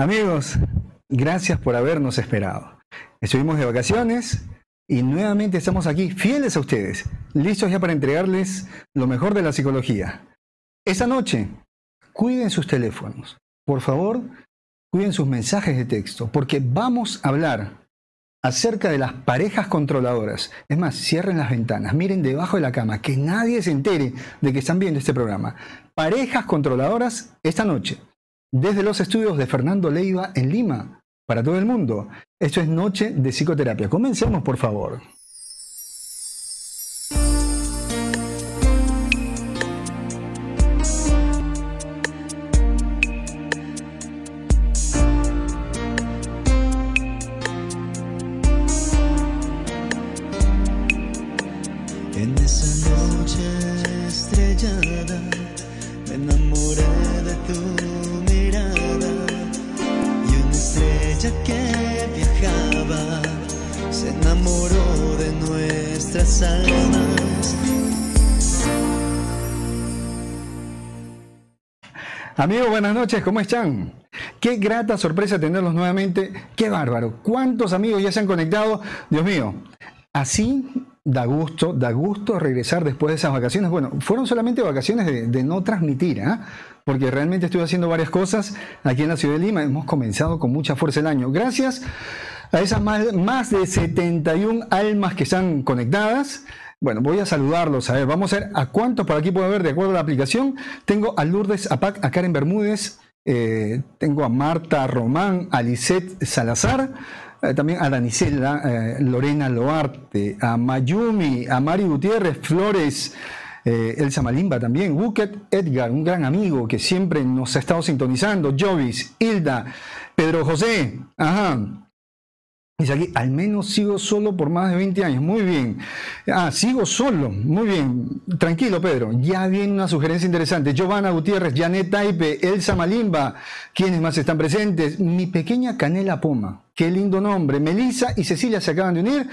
Amigos, gracias por habernos esperado. Estuvimos de vacaciones y nuevamente estamos aquí, fieles a ustedes, listos ya para entregarles lo mejor de la psicología. Esta noche, cuiden sus teléfonos. Por favor, cuiden sus mensajes de texto, porque vamos a hablar acerca de las parejas controladoras. Es más, cierren las ventanas, miren debajo de la cama, que nadie se entere de que están viendo este programa. Parejas controladoras esta noche desde los estudios de Fernando Leiva en Lima, para todo el mundo. Esto es Noche de Psicoterapia. Comencemos, por favor. Amigos, buenas noches, ¿cómo están? Qué grata sorpresa tenerlos nuevamente. Qué bárbaro. ¿Cuántos amigos ya se han conectado? Dios mío, así da gusto, da gusto regresar después de esas vacaciones. Bueno, fueron solamente vacaciones de, no transmitir, ¿ah? porque realmente estuve haciendo varias cosas aquí en la ciudad de Lima. Hemos comenzado con mucha fuerza el año. Gracias a esas más, más de 71 almas que están conectadas. Bueno, voy a saludarlos. A ver, vamos a ver a cuántos por aquí puedo ver de acuerdo a la aplicación. Tengo a Lourdes Apac, a Karen Bermúdez, eh, tengo a Marta Román, a Lisette Salazar, eh, también a Danicela, eh, Lorena Loarte, a Mayumi, a Mari Gutiérrez Flores. Elsa Malimba también, Wuket Edgar, un gran amigo que siempre nos ha estado sintonizando, Jovis, Hilda, Pedro José, ajá, Dice aquí, al menos sigo solo por más de 20 años. Muy bien. Ah, sigo solo. Muy bien. Tranquilo, Pedro. Ya viene una sugerencia interesante. Giovanna Gutiérrez, Janet Taipe, Elsa Malimba. ¿Quiénes más están presentes? Mi pequeña Canela Poma. Qué lindo nombre. Melissa y Cecilia se acaban de unir.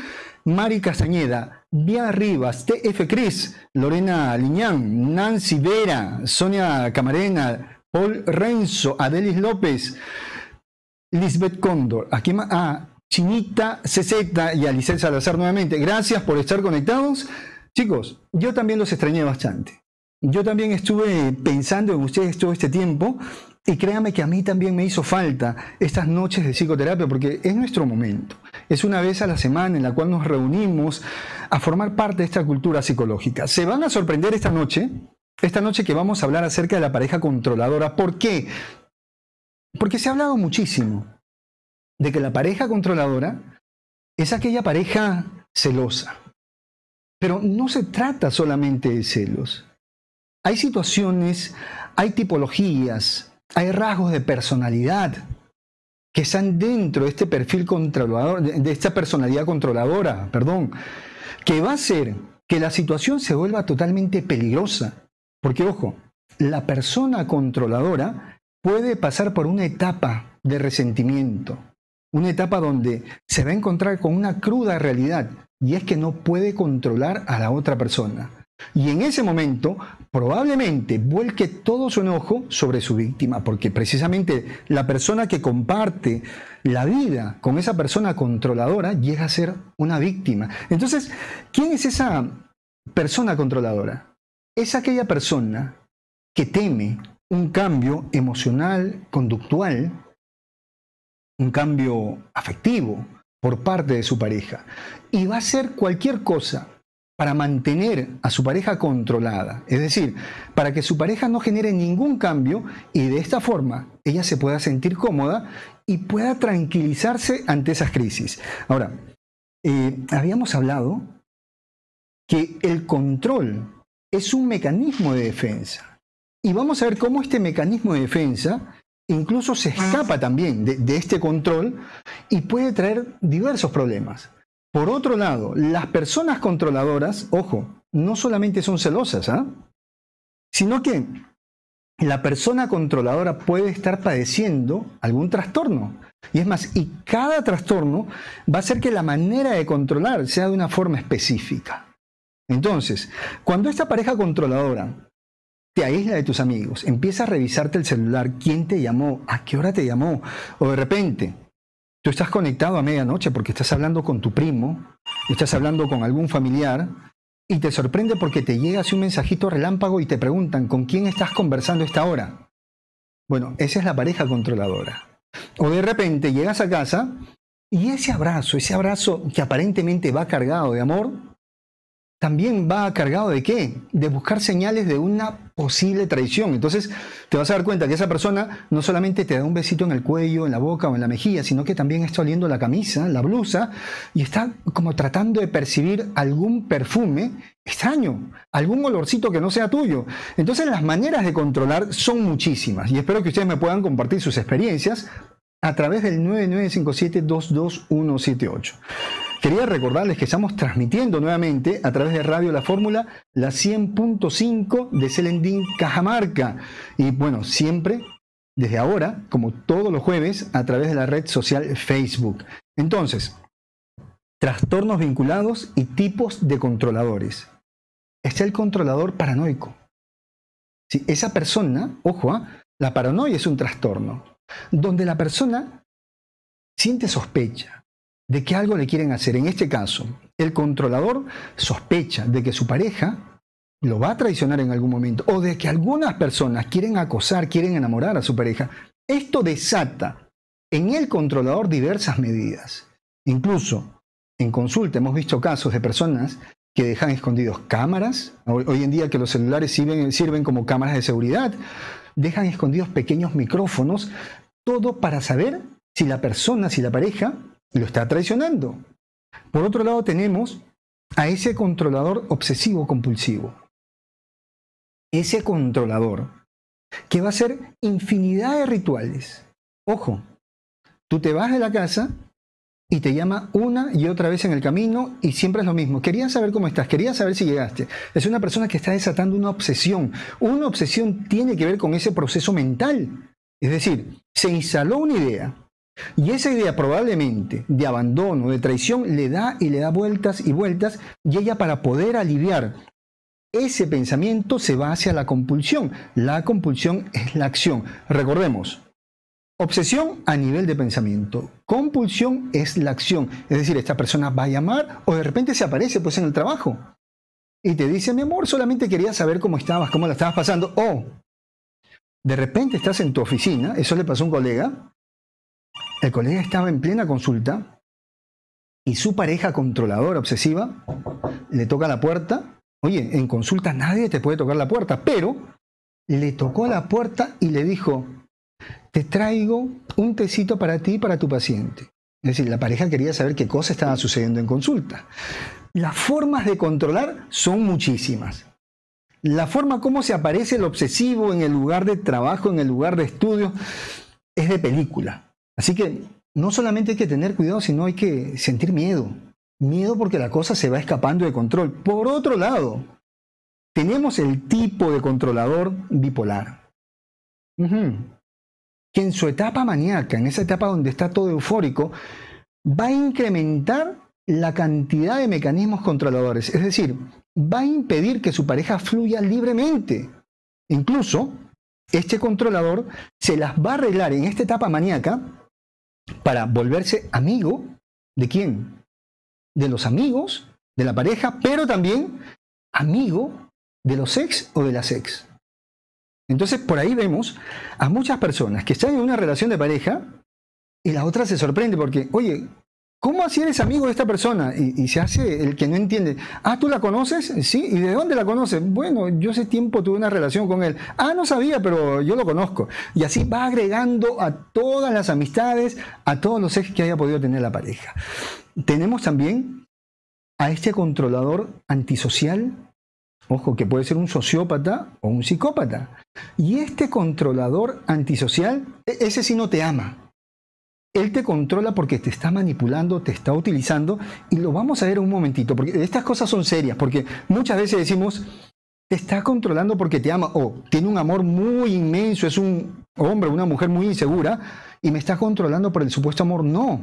Mari Castañeda, Vía Rivas, TF Cris, Lorena Liñán, Nancy Vera, Sonia Camarena, Paul Renzo, Adelis López, Lisbeth Cóndor. Aquí más. Ah, Chinita CZ y Alicel Salazar nuevamente. Gracias por estar conectados. Chicos, yo también los extrañé bastante. Yo también estuve pensando en ustedes todo este tiempo y créanme que a mí también me hizo falta estas noches de psicoterapia porque es nuestro momento. Es una vez a la semana en la cual nos reunimos a formar parte de esta cultura psicológica. Se van a sorprender esta noche, esta noche que vamos a hablar acerca de la pareja controladora. ¿Por qué? Porque se ha hablado muchísimo de que la pareja controladora es aquella pareja celosa. Pero no se trata solamente de celos. Hay situaciones, hay tipologías, hay rasgos de personalidad que están dentro de este perfil controlador, de esta personalidad controladora, perdón, que va a hacer que la situación se vuelva totalmente peligrosa. Porque, ojo, la persona controladora puede pasar por una etapa de resentimiento, una etapa donde se va a encontrar con una cruda realidad y es que no puede controlar a la otra persona. Y en ese momento probablemente vuelque todo su enojo sobre su víctima, porque precisamente la persona que comparte la vida con esa persona controladora llega a ser una víctima. Entonces, ¿quién es esa persona controladora? Es aquella persona que teme un cambio emocional, conductual, un cambio afectivo por parte de su pareja. Y va a hacer cualquier cosa para mantener a su pareja controlada, es decir, para que su pareja no genere ningún cambio y de esta forma ella se pueda sentir cómoda y pueda tranquilizarse ante esas crisis. Ahora, eh, habíamos hablado que el control es un mecanismo de defensa y vamos a ver cómo este mecanismo de defensa incluso se escapa también de, este control y puede traer diversos problemas. Por otro lado, las personas controladoras, ojo, no solamente son celosas, ¿ah? sino que la persona controladora puede estar padeciendo algún trastorno. Y es más, y cada trastorno va a hacer que la manera de controlar sea de una forma específica. Entonces, cuando esta pareja controladora te aísla de tus amigos, empieza a revisarte el celular, quién te llamó, a qué hora te llamó, o de repente tú estás conectado a medianoche porque estás hablando con tu primo, estás hablando con algún familiar, y te sorprende porque te llega así un mensajito relámpago y te preguntan, ¿con quién estás conversando esta hora? Bueno, esa es la pareja controladora. O de repente llegas a casa y ese abrazo, ese abrazo que aparentemente va cargado de amor, también va cargado de qué? De buscar señales de una posible traición. Entonces te vas a dar cuenta que esa persona no solamente te da un besito en el cuello, en la boca o en la mejilla, sino que también está oliendo la camisa, la blusa, y está como tratando de percibir algún perfume extraño, algún olorcito que no sea tuyo. Entonces las maneras de controlar son muchísimas, y espero que ustedes me puedan compartir sus experiencias a través del 9957 22178 Quería recordarles que estamos transmitiendo nuevamente a través de Radio La Fórmula la 100.5 de Selendín Cajamarca. Y bueno, siempre desde ahora, como todos los jueves, a través de la red social Facebook. Entonces, trastornos vinculados y tipos de controladores. Está el controlador paranoico. Si esa persona, ojo, ¿ah? la paranoia es un trastorno, donde la persona siente sospecha, de que algo le quieren hacer. En este caso, el controlador sospecha de que su pareja lo va a traicionar en algún momento o de que algunas personas quieren acosar, quieren enamorar a su pareja. Esto desata en el controlador diversas medidas. Incluso en consulta hemos visto casos de personas que dejan escondidos cámaras, hoy en día que los celulares sirven, sirven como cámaras de seguridad, dejan escondidos pequeños micrófonos, todo para saber si la persona, si la pareja lo está traicionando. Por otro lado tenemos a ese controlador obsesivo compulsivo. Ese controlador que va a hacer infinidad de rituales. Ojo, tú te vas de la casa y te llama una y otra vez en el camino y siempre es lo mismo. Quería saber cómo estás, quería saber si llegaste. Es una persona que está desatando una obsesión. Una obsesión tiene que ver con ese proceso mental. Es decir, se instaló una idea, y esa idea probablemente de abandono, de traición, le da y le da vueltas y vueltas, y ella para poder aliviar ese pensamiento se va hacia la compulsión. La compulsión es la acción. Recordemos, obsesión a nivel de pensamiento, compulsión es la acción. Es decir, esta persona va a llamar o de repente se aparece pues en el trabajo y te dice, mi amor, solamente quería saber cómo estabas, cómo la estabas pasando. O de repente estás en tu oficina, eso le pasó a un colega, el colega estaba en plena consulta y su pareja controladora obsesiva le toca la puerta. Oye, en consulta nadie te puede tocar la puerta, pero le tocó la puerta y le dijo, te traigo un tecito para ti y para tu paciente. Es decir, la pareja quería saber qué cosa estaba sucediendo en consulta. Las formas de controlar son muchísimas. La forma como se aparece el obsesivo en el lugar de trabajo, en el lugar de estudio, es de película. Así que no solamente hay que tener cuidado, sino hay que sentir miedo. Miedo porque la cosa se va escapando de control. Por otro lado, tenemos el tipo de controlador bipolar. Que en su etapa maníaca, en esa etapa donde está todo eufórico, va a incrementar la cantidad de mecanismos controladores. Es decir, va a impedir que su pareja fluya libremente. Incluso, este controlador se las va a arreglar en esta etapa maníaca para volverse amigo de quién? De los amigos, de la pareja, pero también amigo de los ex o de las ex. Entonces por ahí vemos a muchas personas que están en una relación de pareja y la otra se sorprende porque, oye, ¿Cómo así eres amigo de esta persona? Y, se hace el que no entiende. Ah, ¿tú la conoces? Sí. ¿Y de dónde la conoces? Bueno, yo hace tiempo tuve una relación con él. Ah, no sabía, pero yo lo conozco. Y así va agregando a todas las amistades, a todos los ejes que haya podido tener la pareja. Tenemos también a este controlador antisocial. Ojo, que puede ser un sociópata o un psicópata. Y este controlador antisocial, e, ese sí no te ama. Él te controla porque te está manipulando, te está utilizando y lo vamos a ver un momentito, porque estas cosas son serias, porque muchas veces decimos, te está controlando porque te ama o tiene un amor muy inmenso, es un hombre, una mujer muy insegura y me está controlando por el supuesto amor. No,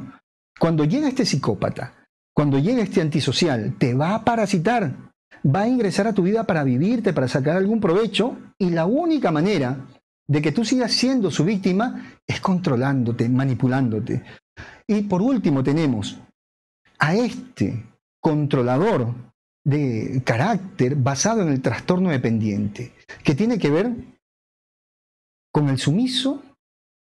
cuando llega este psicópata, cuando llega este antisocial, te va a parasitar, va a ingresar a tu vida para vivirte, para sacar algún provecho y la única manera de que tú sigas siendo su víctima es controlándote, manipulándote. Y por último tenemos a este controlador de carácter basado en el trastorno dependiente, que tiene que ver con el sumiso,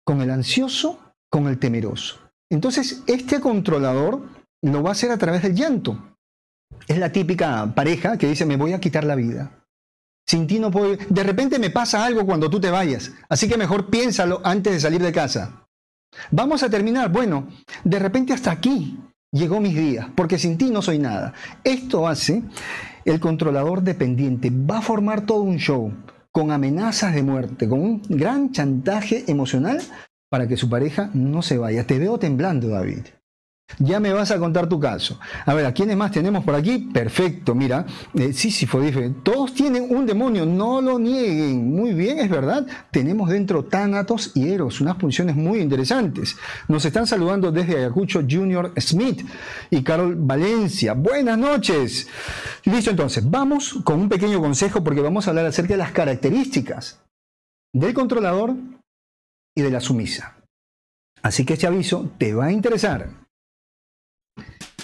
con el ansioso, con el temeroso. Entonces, este controlador lo va a hacer a través del llanto. Es la típica pareja que dice, me voy a quitar la vida. Sin ti no puedo De repente me pasa algo cuando tú te vayas. Así que mejor piénsalo antes de salir de casa. Vamos a terminar. Bueno, de repente hasta aquí llegó mis días, porque sin ti no soy nada. Esto hace el controlador dependiente. Va a formar todo un show con amenazas de muerte, con un gran chantaje emocional para que su pareja no se vaya. Te veo temblando, David. Ya me vas a contar tu caso. A ver, ¿a quiénes más tenemos por aquí? Perfecto, mira. Eh, sí, dice, todos tienen un demonio, no lo nieguen. Muy bien, es verdad. Tenemos dentro Tánatos y Eros, unas funciones muy interesantes. Nos están saludando desde Ayacucho Junior Smith y Carol Valencia. Buenas noches. Listo, entonces, vamos con un pequeño consejo porque vamos a hablar acerca de las características del controlador y de la sumisa. Así que este aviso te va a interesar.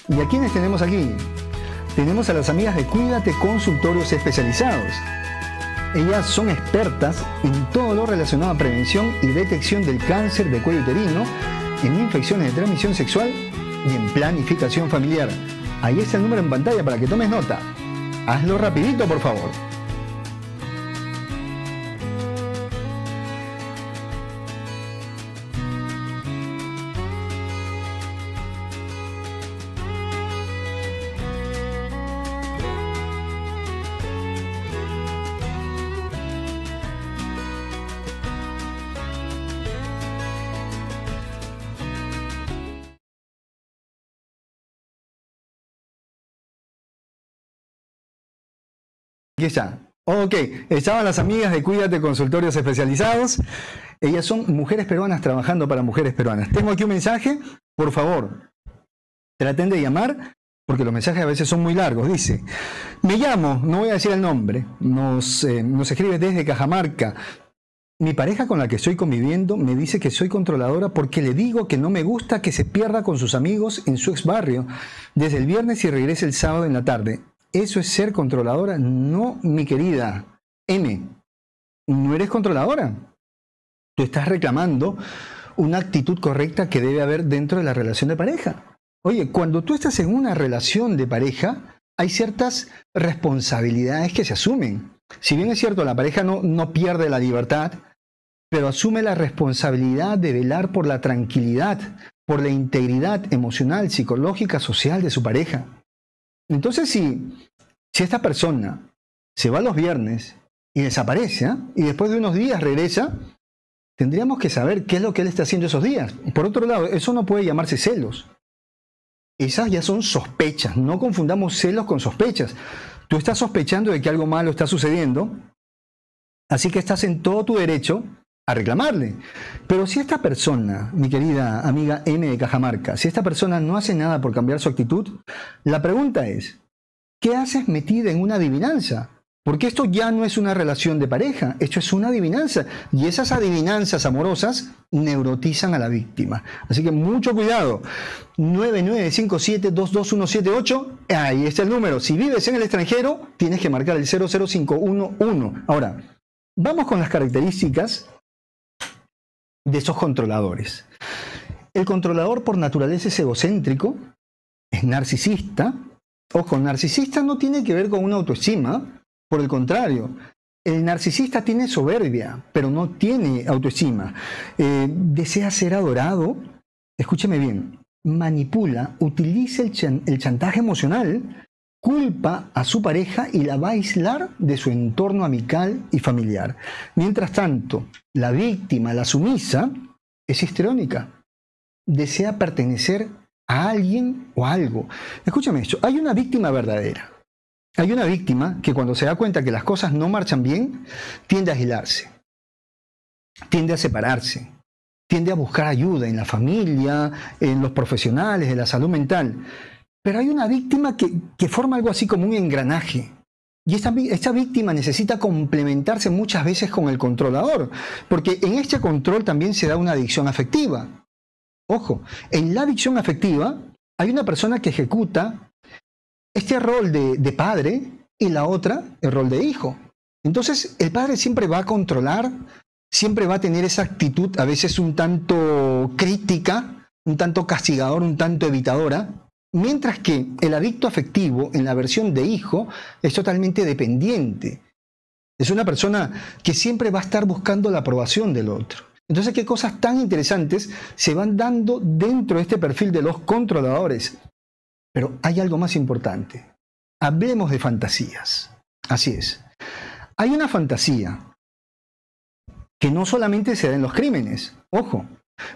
¿Y a quienes tenemos aquí? Tenemos a las amigas de Cuídate Consultorios Especializados. Ellas son expertas en todo lo relacionado a prevención y detección del cáncer de cuello uterino, en infecciones de transmisión sexual y en planificación familiar. Ahí está el número en pantalla para que tomes nota. Hazlo rapidito, por favor. ya, Ok, estaban eh, las amigas de Cuídate Consultorios Especializados. Ellas son mujeres peruanas trabajando para mujeres peruanas. Tengo aquí un mensaje, por favor, traten de llamar porque los mensajes a veces son muy largos. Dice, me llamo, no voy a decir el nombre, nos, eh, nos escribe desde Cajamarca. Mi pareja con la que estoy conviviendo me dice que soy controladora porque le digo que no me gusta que se pierda con sus amigos en su ex barrio desde el viernes y regrese el sábado en la tarde. Eso es ser controladora. No, mi querida M, no eres controladora. Tú estás reclamando una actitud correcta que debe haber dentro de la relación de pareja. Oye, cuando tú estás en una relación de pareja, hay ciertas responsabilidades que se asumen. Si bien es cierto, la pareja no, no pierde la libertad, pero asume la responsabilidad de velar por la tranquilidad, por la integridad emocional, psicológica, social de su pareja. Entonces, si, esta persona se va los viernes y desaparece, ¿ah? y después de unos días regresa, tendríamos que saber qué es lo que él está haciendo esos días. Por otro lado, eso no puede llamarse celos. Esas ya son sospechas. No confundamos celos con sospechas. Tú estás sospechando de que algo malo está sucediendo, así que estás en todo tu derecho a reclamarle. Pero si esta persona, mi querida amiga M de Cajamarca, si esta persona no hace nada por cambiar su actitud, la pregunta es, ¿qué haces metida en una adivinanza? Porque esto ya no es una relación de pareja, esto es una adivinanza. Y esas adivinanzas amorosas neurotizan a la víctima. Así que mucho cuidado. 9957-22178, ahí está el número. Si vives en el extranjero, tienes que marcar el 00511. Ahora, vamos con las características de esos controladores. El controlador por naturaleza es egocéntrico, es narcisista. Ojo, narcisista no tiene que ver con una autoestima, por el contrario. El narcisista tiene soberbia, pero no tiene autoestima. Eh, desea ser adorado, escúcheme bien, manipula, utiliza el, el chantaje emocional culpa a su pareja y la va a aislar de su entorno amical y familiar. Mientras tanto, la víctima, la sumisa, es histriónica. Desea pertenecer a alguien o algo. Escúchame esto, hay una víctima verdadera. Hay una víctima que cuando se da cuenta que las cosas no marchan bien, tiende a aislarse, tiende a separarse, tiende a buscar ayuda en la familia, en los profesionales, en la salud mental. Pero hay una víctima que, forma algo así como un engranaje. Y esta, víctima necesita complementarse muchas veces con el controlador, porque en este control también se da una adicción afectiva. Ojo, en la adicción afectiva hay una persona que ejecuta este rol de, de padre y la otra el rol de hijo. Entonces el padre siempre va a controlar, siempre va a tener esa actitud a veces un tanto crítica, un tanto castigador, un tanto evitadora, Mientras que el adicto afectivo, en la versión de hijo, es totalmente dependiente. Es una persona que siempre va a estar buscando la aprobación del otro. Entonces, ¿qué cosas tan interesantes se van dando dentro de este perfil de los controladores? Pero hay algo más importante. Hablemos de fantasías. Así es. Hay una fantasía que no solamente se da en los crímenes, ojo,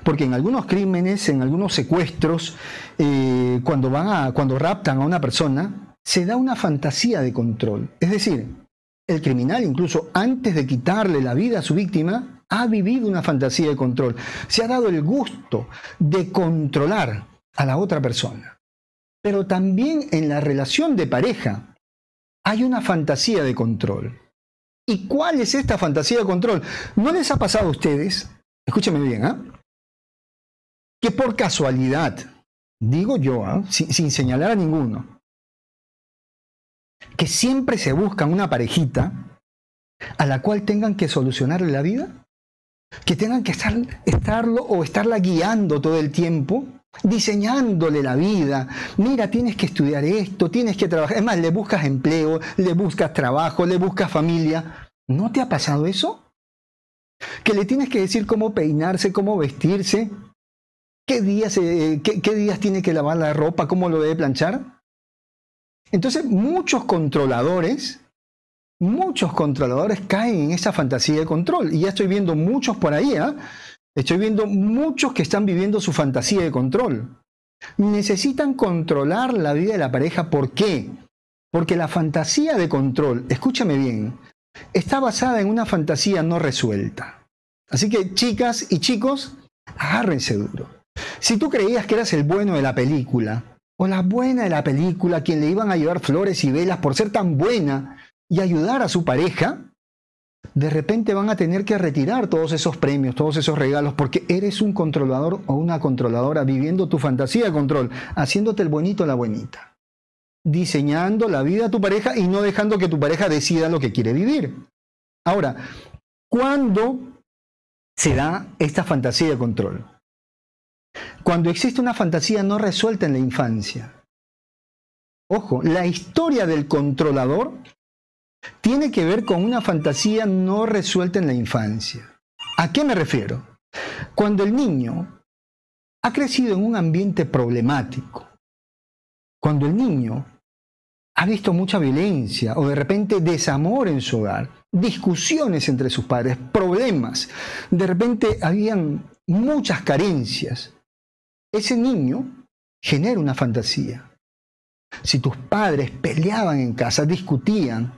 porque en algunos crímenes, en algunos secuestros, eh, cuando, van a, cuando raptan a una persona, se da una fantasía de control. Es decir, el criminal incluso antes de quitarle la vida a su víctima, ha vivido una fantasía de control. Se ha dado el gusto de controlar a la otra persona. Pero también en la relación de pareja hay una fantasía de control. ¿Y cuál es esta fantasía de control? ¿No les ha pasado a ustedes? Escúchame bien, ¿ah? que por casualidad, digo yo, ¿ah? sin, señalar a ninguno, que siempre se buscan una parejita a la cual tengan que solucionarle la vida, que tengan que estar, estarlo o estarla guiando todo el tiempo, diseñándole la vida. Mira, tienes que estudiar esto, tienes que trabajar. Es más, le buscas empleo, le buscas trabajo, le buscas familia. ¿No te ha pasado eso? Que le tienes que decir cómo peinarse, cómo vestirse, ¿Qué días, eh, qué, días tiene que lavar la ropa? ¿Cómo lo debe planchar? Entonces, muchos controladores, muchos controladores caen en esa fantasía de control. Y ya estoy viendo muchos por ahí, ¿ah? Estoy viendo muchos que están viviendo su fantasía de control. Necesitan controlar la vida de la pareja. ¿Por qué? Porque la fantasía de control, escúchame bien, está basada en una fantasía no resuelta. Así que chicas y chicos, agárrense duro. Si tú creías que eras el bueno de la película, o la buena de la película, quien le iban a llevar flores y velas por ser tan buena y ayudar a su pareja, de repente van a tener que retirar todos esos premios, todos esos regalos, porque eres un controlador o una controladora viviendo tu fantasía de control, haciéndote el bonito o la buenita, diseñando la vida a tu pareja y no dejando que tu pareja decida lo que quiere vivir. Ahora, ¿cuándo se da esta fantasía de control? cuando existe una fantasía no resuelta en la infancia. Ojo, la historia del controlador tiene que ver con una fantasía no resuelta en la infancia. ¿A qué me refiero? Cuando el niño ha crecido en un ambiente problemático, cuando el niño ha visto mucha violencia o de repente desamor en su hogar, discusiones entre sus padres, problemas, de repente habían muchas carencias, ese niño genera una fantasía. Si tus padres peleaban en casa, discutían,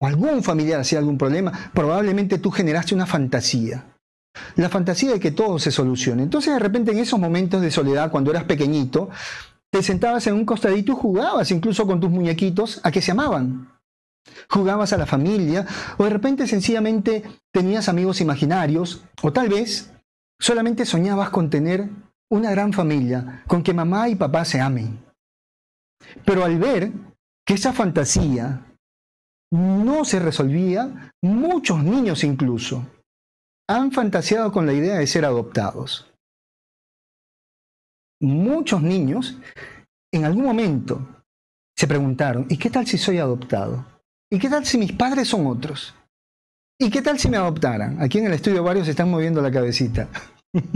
o algún familiar hacía algún problema, probablemente tú generaste una fantasía. La fantasía de que todo se solucione. Entonces de repente en esos momentos de soledad, cuando eras pequeñito, te sentabas en un costadito y jugabas incluso con tus muñequitos a que se amaban. Jugabas a la familia o de repente sencillamente tenías amigos imaginarios o tal vez solamente soñabas con tener una gran familia con que mamá y papá se amen. Pero al ver que esa fantasía no se resolvía, muchos niños incluso han fantaseado con la idea de ser adoptados. Muchos niños en algún momento se preguntaron, ¿y qué tal si soy adoptado? ¿Y qué tal si mis padres son otros? ¿Y qué tal si me adoptaran? Aquí en el estudio varios se están moviendo la cabecita.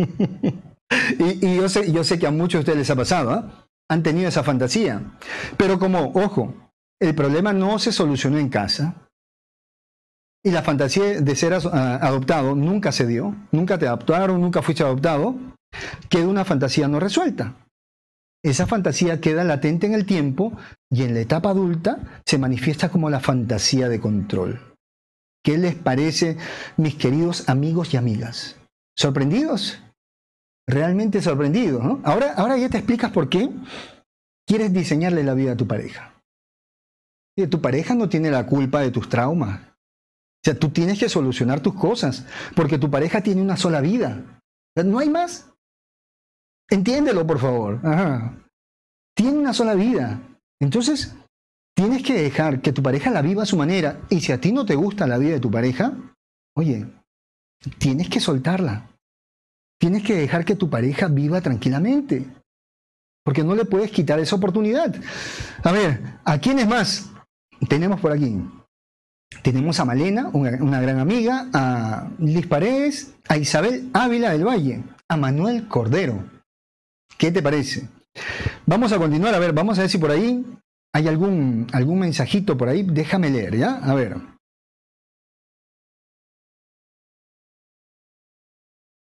Y, yo, sé, que a muchos de ustedes les ha pasado, ¿ah? han tenido esa fantasía. Pero como, ojo, el problema no se solucionó en casa y la fantasía de ser adoptado nunca se dio, nunca te adoptaron, nunca fuiste adoptado, queda una fantasía no resuelta. Esa fantasía queda latente en el tiempo y en la etapa adulta se manifiesta como la fantasía de control. ¿Qué les parece, mis queridos amigos y amigas? ¿Sorprendidos? realmente sorprendido. ¿no? Ahora, ahora ya te explicas por qué quieres diseñarle la vida a tu pareja. tu pareja no tiene la culpa de tus traumas. O sea, tú tienes que solucionar tus cosas, porque tu pareja tiene una sola vida. no hay más. Entiéndelo, por favor. Tiene una sola vida. Entonces, tienes que dejar que tu pareja la viva a su manera. Y si a ti no te gusta la vida de tu pareja, oye, tienes que soltarla tienes que dejar que tu pareja viva tranquilamente. Porque no le puedes quitar esa oportunidad. A ver, ¿a quiénes más tenemos por aquí? Tenemos a Malena, una, gran amiga, a Liz Paredes, a Isabel Ávila del Valle, a Manuel Cordero. ¿Qué te parece? Vamos a continuar, a ver, vamos a ver si por ahí hay algún, algún mensajito por ahí. Déjame leer, ¿ya? A ver.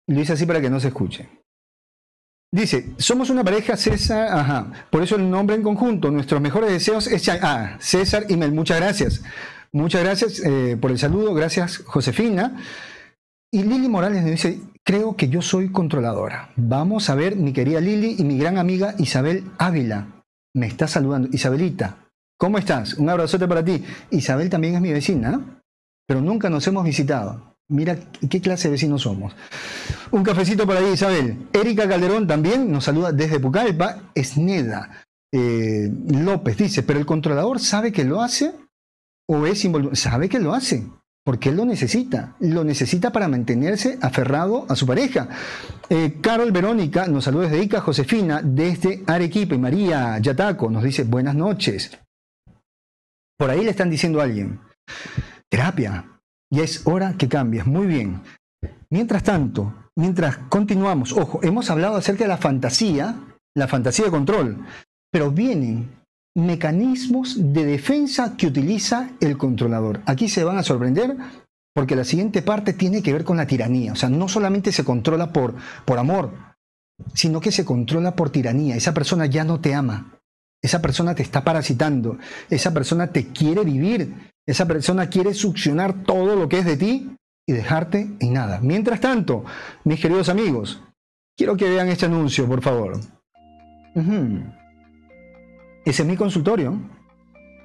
Lo hice así para que no se escuche. Dice, somos una pareja César, ajá, por eso el nombre en conjunto, nuestros mejores deseos es ah, César y Mel, muchas gracias. Muchas gracias eh, por el saludo, gracias Josefina. Y Lili Morales me dice, creo que yo soy controladora. Vamos a ver, mi querida Lili y mi gran amiga Isabel Ávila. Me está saludando. Isabelita, ¿cómo estás? Un abrazote para ti. Isabel también es mi vecina, pero nunca nos hemos visitado. Mira qué clase de vecinos somos. Un cafecito para ahí, Isabel. Erika Calderón también nos saluda desde Pucallpa. Esneda eh, López dice, pero el controlador sabe que lo hace o es involuntario. Sabe que lo hace, porque él lo necesita. Lo necesita para mantenerse aferrado a su pareja. Eh, Carol Verónica nos saluda desde Ica. Josefina desde Arequipa. Y María Yataco nos dice, buenas noches. Por ahí le están diciendo a alguien, terapia, y es hora que cambies. Muy bien. Mientras tanto, mientras continuamos, ojo, hemos hablado acerca de la fantasía, la fantasía de control, pero vienen mecanismos de defensa que utiliza el controlador. Aquí se van a sorprender porque la siguiente parte tiene que ver con la tiranía. O sea, no solamente se controla por, por amor, sino que se controla por tiranía. Esa persona ya no te ama. Esa persona te está parasitando. Esa persona te quiere vivir esa persona quiere succionar todo lo que es de ti y dejarte en nada. Mientras tanto, mis queridos amigos, quiero que vean este anuncio, por favor. Ese es mi consultorio.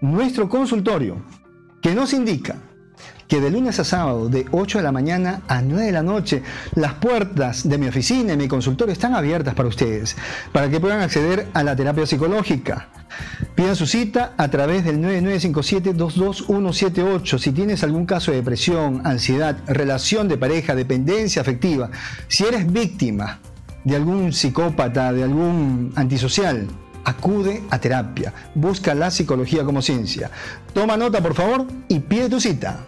Nuestro consultorio, que nos indica que de lunes a sábado, de 8 de la mañana a 9 de la noche, las puertas de mi oficina y mi consultorio están abiertas para ustedes, para que puedan acceder a la terapia psicológica. Pidan su cita a través del 9957-22178. Si tienes algún caso de depresión, ansiedad, relación de pareja, dependencia afectiva, si eres víctima de algún psicópata, de algún antisocial, acude a terapia. Busca la psicología como ciencia. Toma nota, por favor, y pide tu cita.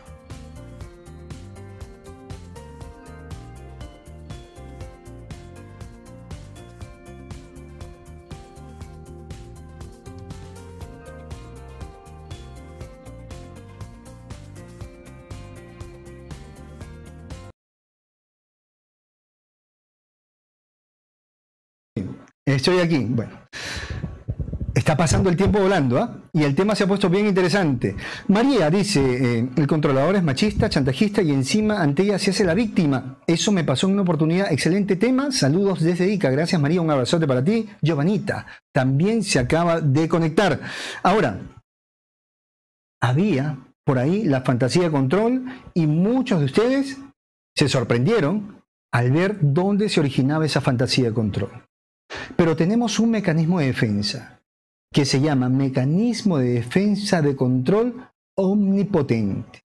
estoy aquí. Bueno. Está pasando el tiempo volando, ¿ah? Y el tema se ha puesto bien interesante. María dice, eh, el controlador es machista, chantajista y encima ante ella se hace la víctima. Eso me pasó en una oportunidad. Excelente tema. Saludos desde Ica. Gracias María, un abrazote para ti. Giovanita, también se acaba de conectar. Ahora, había por ahí la fantasía de control y muchos de ustedes se sorprendieron al ver dónde se originaba esa fantasía de control. Pero tenemos un mecanismo de defensa que se llama mecanismo de defensa de control omnipotente.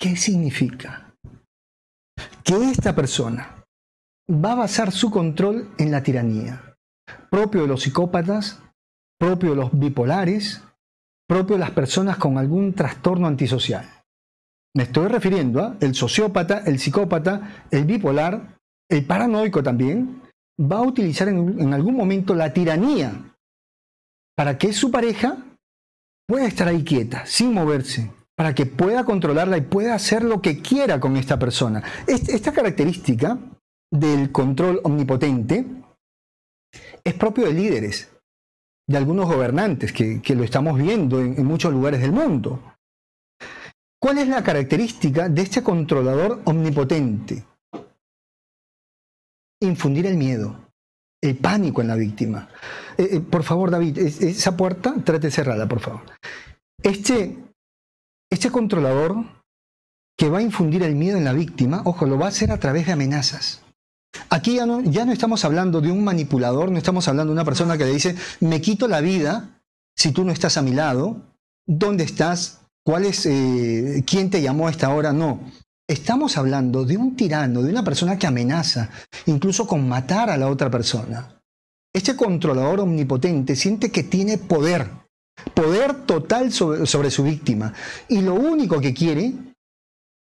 ¿Qué significa? Que esta persona va a basar su control en la tiranía, propio de los psicópatas, propio de los bipolares, propio de las personas con algún trastorno antisocial. Me estoy refiriendo a el sociópata, el psicópata, el bipolar, el paranoico también, va a utilizar en, algún momento la tiranía para que su pareja pueda estar ahí quieta, sin moverse, para que pueda controlarla y pueda hacer lo que quiera con esta persona. Esta característica del control omnipotente es propio de líderes, de algunos gobernantes que, lo estamos viendo en muchos lugares del mundo. ¿Cuál es la característica de este controlador omnipotente? infundir el miedo, el pánico en la víctima. Eh, eh, por favor, David, esa puerta, trate de cerrarla, por favor. Este, este controlador que va a infundir el miedo en la víctima, ojo, lo va a hacer a través de amenazas. Aquí ya no, ya no estamos hablando de un manipulador, no estamos hablando de una persona que le dice, me quito la vida si tú no estás a mi lado, ¿dónde estás? ¿Cuál es, eh, quién te llamó a esta hora? No, Estamos hablando de un tirano, de una persona que amenaza, incluso con matar a la otra persona. Este controlador omnipotente siente que tiene poder, poder total sobre, sobre, su víctima, y lo único que quiere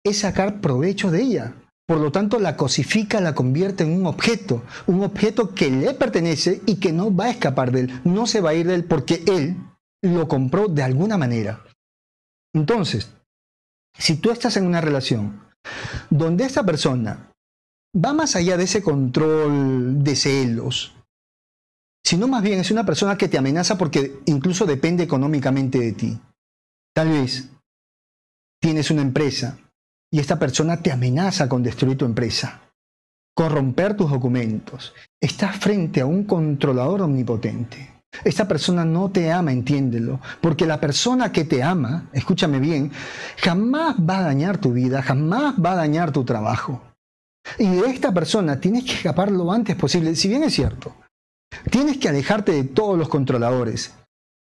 es sacar provecho de ella. Por lo tanto, la cosifica, la convierte en un objeto, un objeto que le pertenece y que no va a escapar de él, no se va a ir de él porque él lo compró de alguna manera. Entonces, si tú estás en una relación donde esta persona va más allá de ese control de celos, sino más bien es una persona que te amenaza porque incluso depende económicamente de ti. Tal vez tienes una empresa y esta persona te amenaza con destruir tu empresa, corromper tus documentos. Estás frente a un controlador omnipotente. Esta persona no te ama, entiéndelo, porque la persona que te ama, escúchame bien, jamás va a dañar tu vida, jamás va a dañar tu trabajo. Y de esta persona tienes que escapar lo antes posible, si bien es cierto, tienes que alejarte de todos los controladores,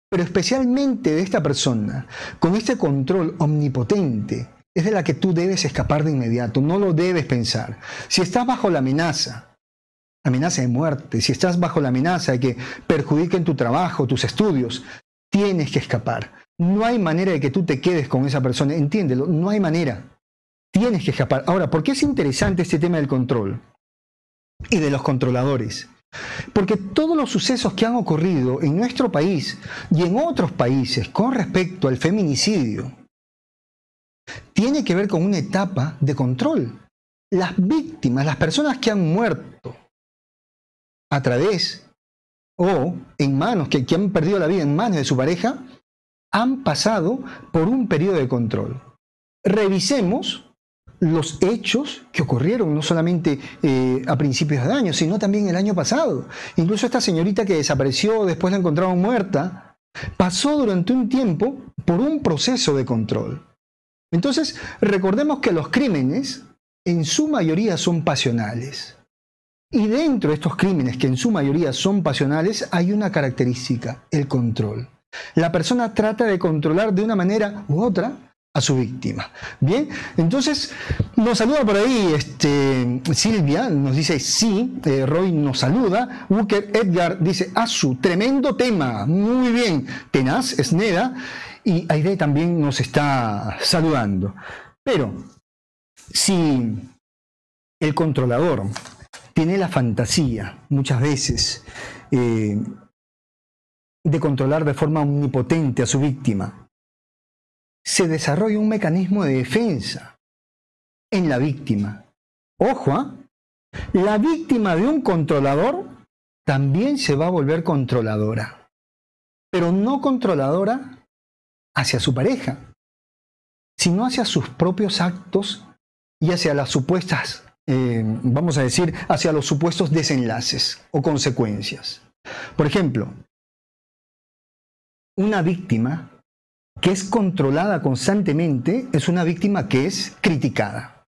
pero especialmente de esta persona, con este control omnipotente, es de la que tú debes escapar de inmediato, no lo debes pensar. Si estás bajo la amenaza, amenaza de muerte, si estás bajo la amenaza de que perjudiquen tu trabajo, tus estudios, tienes que escapar. No hay manera de que tú te quedes con esa persona, entiéndelo, no hay manera. Tienes que escapar. Ahora, ¿por qué es interesante este tema del control y de los controladores? Porque todos los sucesos que han ocurrido en nuestro país y en otros países con respecto al feminicidio tiene que ver con una etapa de control. Las víctimas, las personas que han muerto a través o en manos, que, quien han perdido la vida en manos de su pareja, han pasado por un periodo de control. Revisemos los hechos que ocurrieron, no solamente eh, a principios de año, sino también el año pasado. Incluso esta señorita que desapareció, después la encontraron muerta, pasó durante un tiempo por un proceso de control. Entonces, recordemos que los crímenes en su mayoría son pasionales. Y dentro de estos crímenes, que en su mayoría son pasionales, hay una característica, el control. La persona trata de controlar de una manera u otra a su víctima. Bien, entonces nos saluda por ahí este, Silvia, nos dice sí, eh, Roy nos saluda, Walker Edgar dice a ah, su tremendo tema, muy bien, tenaz, Esneda, y Aide también nos está saludando. Pero si el controlador tiene la fantasía muchas veces eh, de controlar de forma omnipotente a su víctima. Se desarrolla un mecanismo de defensa en la víctima. Ojo, ¿ah? la víctima de un controlador también se va a volver controladora, pero no controladora hacia su pareja, sino hacia sus propios actos y hacia las supuestas eh, vamos a decir, hacia los supuestos desenlaces o consecuencias. Por ejemplo, una víctima que es controlada constantemente es una víctima que es criticada.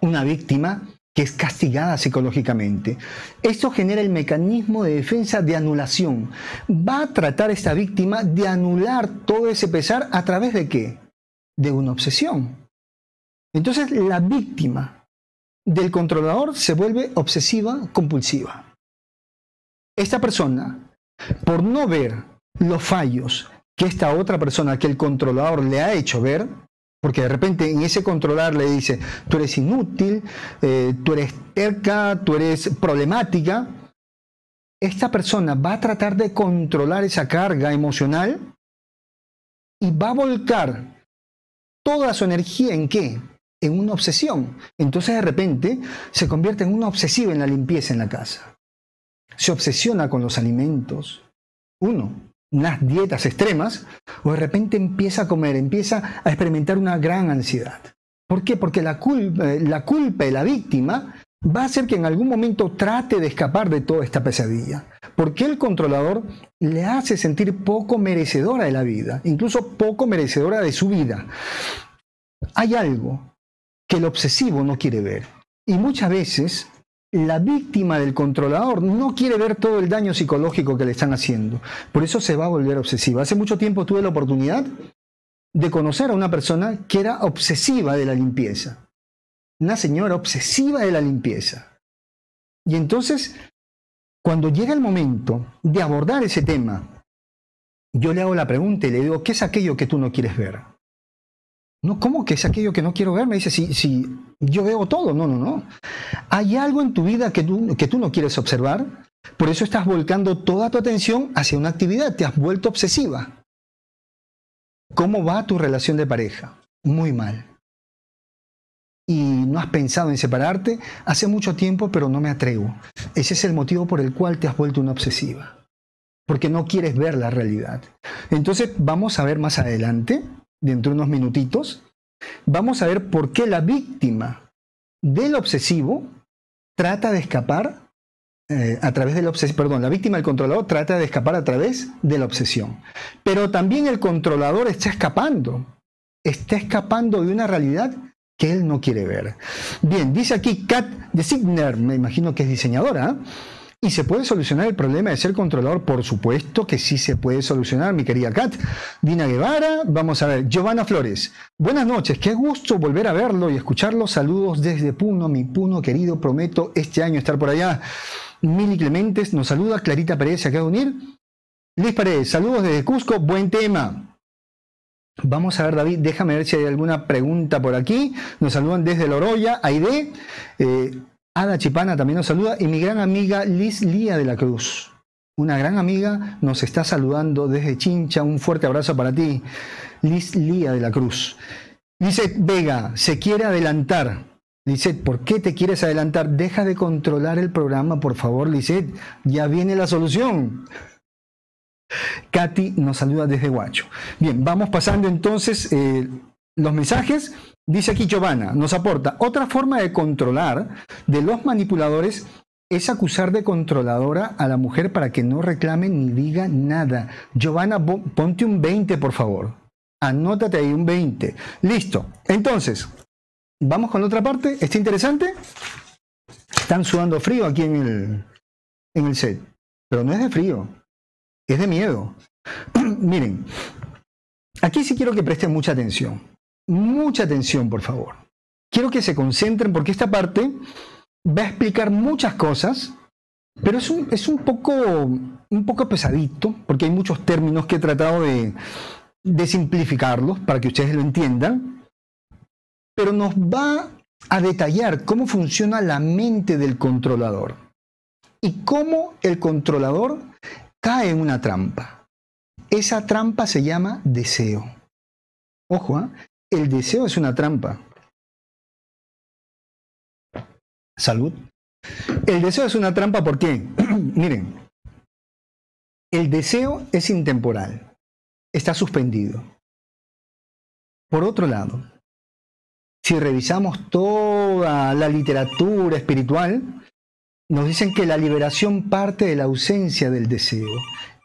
Una víctima que es castigada psicológicamente. Esto genera el mecanismo de defensa de anulación. Va a tratar esta víctima de anular todo ese pesar a través de qué? De una obsesión. Entonces la víctima del controlador se vuelve obsesiva compulsiva. Esta persona, por no ver los fallos que esta otra persona, que el controlador le ha hecho ver, porque de repente en ese controlar le dice, tú eres inútil, eh, tú eres terca, tú eres problemática, esta persona va a tratar de controlar esa carga emocional y va a volcar toda su energía en qué? en una obsesión. Entonces de repente se convierte en una obsesiva en la limpieza en la casa. Se obsesiona con los alimentos. Uno, unas dietas extremas, o de repente empieza a comer, empieza a experimentar una gran ansiedad. ¿Por qué? Porque la culpa, eh, la culpa de la víctima va a hacer que en algún momento trate de escapar de toda esta pesadilla. Porque el controlador le hace sentir poco merecedora de la vida, incluso poco merecedora de su vida. Hay algo que el obsesivo no quiere ver. Y muchas veces la víctima del controlador no quiere ver todo el daño psicológico que le están haciendo. Por eso se va a volver obsesiva. Hace mucho tiempo tuve la oportunidad de conocer a una persona que era obsesiva de la limpieza. Una señora obsesiva de la limpieza. Y entonces, cuando llega el momento de abordar ese tema, yo le hago la pregunta y le digo, ¿qué es aquello que tú no quieres ver? No, ¿cómo que es aquello que no quiero ver? Me dice, si, si yo veo todo. No, no, no. Hay algo en tu vida que tú, que tú no quieres observar. Por eso estás volcando toda tu atención hacia una actividad. Te has vuelto obsesiva. ¿Cómo va tu relación de pareja? Muy mal. Y no has pensado en separarte hace mucho tiempo, pero no me atrevo. Ese es el motivo por el cual te has vuelto una obsesiva. Porque no quieres ver la realidad. Entonces vamos a ver más adelante dentro de unos minutitos, vamos a ver por qué la víctima del obsesivo trata de escapar eh, a través del obsesión, perdón, la víctima del controlador trata de escapar a través de la obsesión. Pero también el controlador está escapando, está escapando de una realidad que él no quiere ver. Bien, dice aquí Kat de Signer, me imagino que es diseñadora. ¿eh? ¿Y se puede solucionar el problema de ser controlador? Por supuesto que sí se puede solucionar, mi querida Kat. Dina Guevara, vamos a ver. Giovanna Flores, buenas noches, qué gusto volver a verlo y escucharlo. Saludos desde Puno, mi Puno querido, prometo este año estar por allá. Mili Clementes nos saluda, Clarita Pérez se acaba de unir. Liz Pérez, saludos desde Cusco, buen tema. Vamos a ver, David, déjame ver si hay alguna pregunta por aquí. Nos saludan desde La Aide. Eh, Ada Chipana también nos saluda y mi gran amiga Liz Lía de la Cruz. Una gran amiga nos está saludando desde Chincha. Un fuerte abrazo para ti, Liz Lía de la Cruz. Dice Vega, se quiere adelantar. dice, ¿por qué te quieres adelantar? Deja de controlar el programa, por favor, Lizeth. Ya viene la solución. Katy nos saluda desde Guacho. Bien, vamos pasando entonces eh, los mensajes. Dice aquí Giovanna, nos aporta, otra forma de controlar de los manipuladores es acusar de controladora a la mujer para que no reclame ni diga nada. Giovanna, ponte un 20, por favor. Anótate ahí un 20. Listo. Entonces, vamos con la otra parte. ¿Está interesante? Están sudando frío aquí en el, en el set. Pero no es de frío, es de miedo. Miren, aquí sí quiero que presten mucha atención mucha atención, por favor. Quiero que se concentren porque esta parte va a explicar muchas cosas, pero es un, es un, poco, un poco pesadito, porque hay muchos términos que he tratado de, de simplificarlos para que ustedes lo entiendan, pero nos va a detallar cómo funciona la mente del controlador y cómo el controlador cae en una trampa. Esa trampa se llama deseo. Ojo, ¿ah? El deseo es una trampa. Salud. El deseo es una trampa porque, miren, el deseo es intemporal, está suspendido. Por otro lado, si revisamos toda la literatura espiritual, nos dicen que la liberación parte de la ausencia del deseo.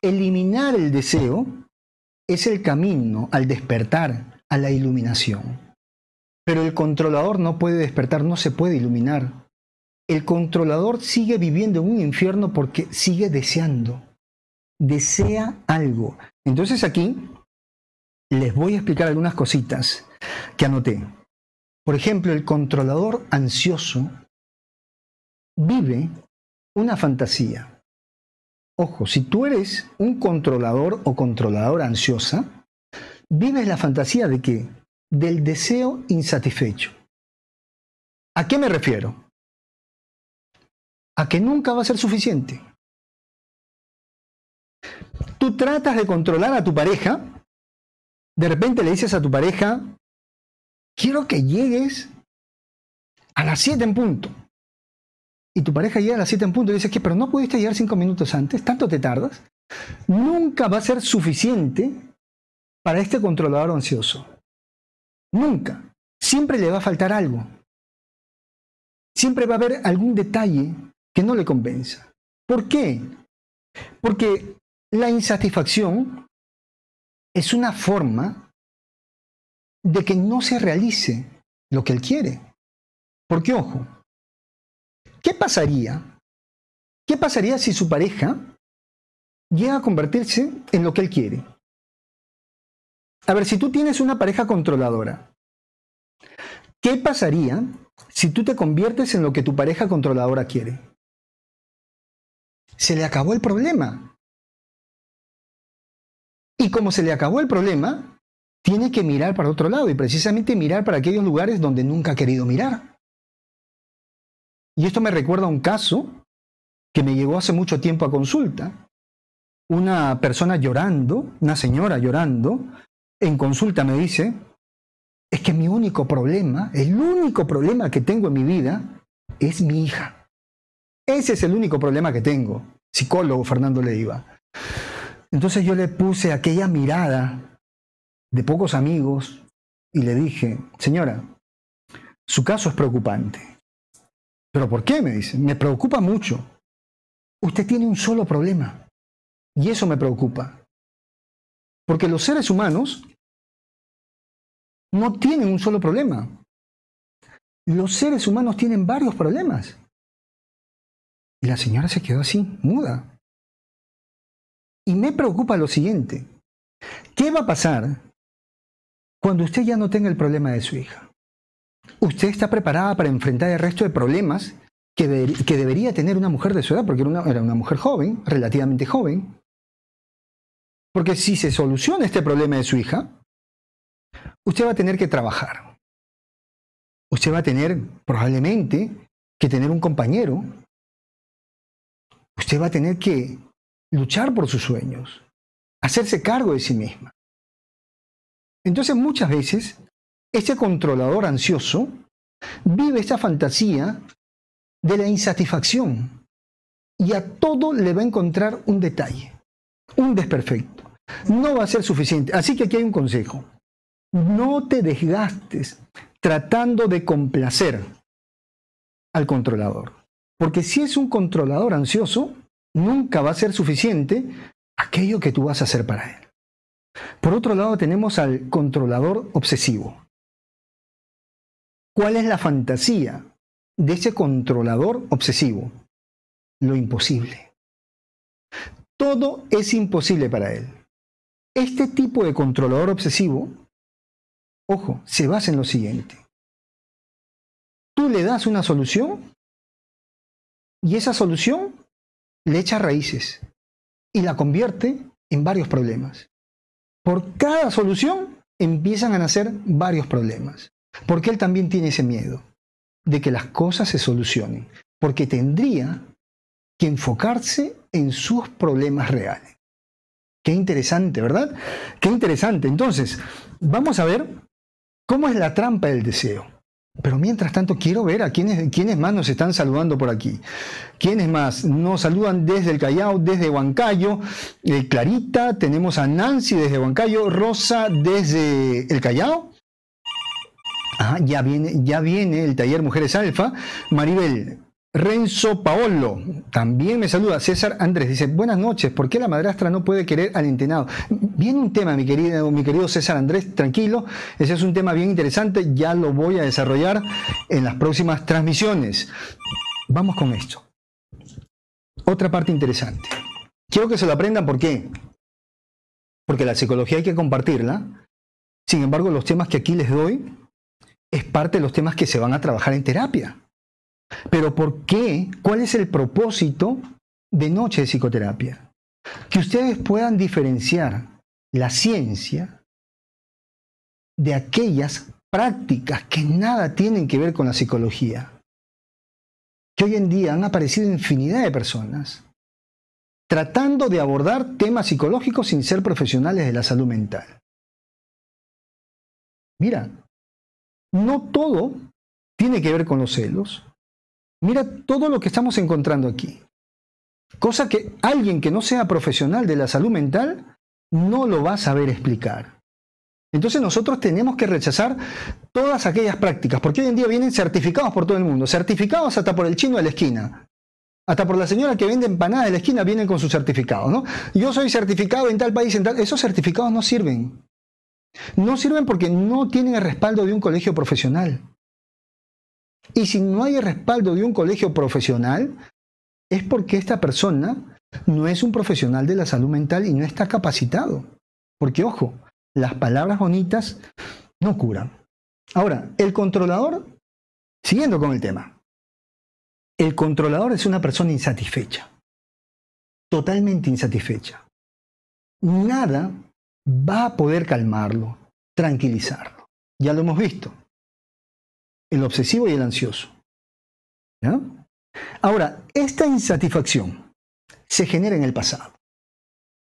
Eliminar el deseo es el camino al despertar, la iluminación. Pero el controlador no puede despertar, no se puede iluminar. El controlador sigue viviendo en un infierno porque sigue deseando, desea algo. Entonces aquí les voy a explicar algunas cositas que anoté. Por ejemplo, el controlador ansioso vive una fantasía. Ojo, si tú eres un controlador o controladora ansiosa, ¿Vives la fantasía de qué? Del deseo insatisfecho. ¿A qué me refiero? A que nunca va a ser suficiente. Tú tratas de controlar a tu pareja, de repente le dices a tu pareja, quiero que llegues a las 7 en punto. Y tu pareja llega a las 7 en punto y dices que, pero no pudiste llegar 5 minutos antes, tanto te tardas. Nunca va a ser suficiente para este controlador ansioso. Nunca. Siempre le va a faltar algo. Siempre va a haber algún detalle que no le convenza. ¿Por qué? Porque la insatisfacción es una forma de que no se realice lo que él quiere. Porque, ojo, ¿qué pasaría? ¿Qué pasaría si su pareja llega a convertirse en lo que él quiere? A ver, si tú tienes una pareja controladora, ¿qué pasaría si tú te conviertes en lo que tu pareja controladora quiere? Se le acabó el problema. Y como se le acabó el problema, tiene que mirar para otro lado y precisamente mirar para aquellos lugares donde nunca ha querido mirar. Y esto me recuerda a un caso que me llegó hace mucho tiempo a consulta. Una persona llorando, una señora llorando, en consulta me dice, es que mi único problema, el único problema que tengo en mi vida es mi hija. Ese es el único problema que tengo, psicólogo Fernando Leiva. Entonces yo le puse aquella mirada de pocos amigos y le dije, señora, su caso es preocupante. ¿Pero por qué? Me dice, me preocupa mucho. Usted tiene un solo problema y eso me preocupa. Porque los seres humanos no tienen un solo problema. Los seres humanos tienen varios problemas. Y la señora se quedó así, muda. Y me preocupa lo siguiente. ¿Qué va a pasar cuando usted ya no tenga el problema de su hija? ¿Usted está preparada para enfrentar el resto de problemas que, debería tener una mujer de su edad? Porque era una mujer joven, relativamente joven. Porque si se soluciona este problema de su hija, usted va a tener que trabajar. Usted va a tener probablemente que tener un compañero. Usted va a tener que luchar por sus sueños, hacerse cargo de sí misma. Entonces muchas veces ese controlador ansioso vive esa fantasía de la insatisfacción y a todo le va a encontrar un detalle un desperfecto. No va a ser suficiente. Así que aquí hay un consejo. No te desgastes tratando de complacer al controlador. Porque si es un controlador ansioso, nunca va a ser suficiente aquello que tú vas a hacer para él. Por otro lado, tenemos al controlador obsesivo. ¿Cuál es la fantasía de ese controlador obsesivo? Lo imposible. Todo es imposible para él. Este tipo de controlador obsesivo, ojo, se basa en lo siguiente. Tú le das una solución y esa solución le echa raíces y la convierte en varios problemas. Por cada solución empiezan a nacer varios problemas, porque él también tiene ese miedo de que las cosas se solucionen, porque tendría que enfocarse en sus problemas reales. Qué interesante, ¿verdad? Qué interesante. Entonces, vamos a ver cómo es la trampa del deseo. Pero mientras tanto quiero ver a quiénes, más nos están saludando por aquí. ¿Quiénes más? Nos saludan desde el Callao, desde Huancayo. Eh, Clarita, tenemos a Nancy desde Huancayo, Rosa desde el Callao. Ah, ya viene, ya viene el taller Mujeres Alfa. Maribel, Renzo Paolo también me saluda. César Andrés dice, buenas noches, ¿por qué la madrastra no puede querer al entrenado? Viene un tema, mi querido, mi querido César Andrés, tranquilo, ese es un tema bien interesante, ya lo voy a desarrollar en las próximas transmisiones. Vamos con esto. Otra parte interesante. Quiero que se lo aprendan, ¿por qué? Porque la psicología hay que compartirla. Sin embargo, los temas que aquí les doy es parte de los temas que se van a trabajar en terapia. Pero ¿por qué? ¿Cuál es el propósito de noche de psicoterapia? Que ustedes puedan diferenciar la ciencia de aquellas prácticas que nada tienen que ver con la psicología, que hoy en día han aparecido infinidad de personas tratando de abordar temas psicológicos sin ser profesionales de la salud mental. Mira, no todo tiene que ver con los celos, Mira todo lo que estamos encontrando aquí. Cosa que alguien que no sea profesional de la salud mental no lo va a saber explicar. Entonces nosotros tenemos que rechazar todas aquellas prácticas, porque hoy en día vienen certificados por todo el mundo, certificados hasta por el chino de la esquina. Hasta por la señora que vende empanadas de la esquina vienen con su certificado, Yo soy certificado en tal país, en tal... Esos certificados no sirven. No sirven porque no tienen el respaldo de un colegio profesional. Y si no hay respaldo de un colegio profesional, es porque esta persona no es un profesional de la salud mental y no está capacitado. Porque, ojo, las palabras bonitas no curan. Ahora, el controlador, siguiendo con el tema, el controlador es una persona insatisfecha, totalmente insatisfecha. Nada va a poder calmarlo, tranquilizarlo. Ya lo hemos visto el obsesivo y el ansioso. Ahora, esta insatisfacción se genera en el pasado,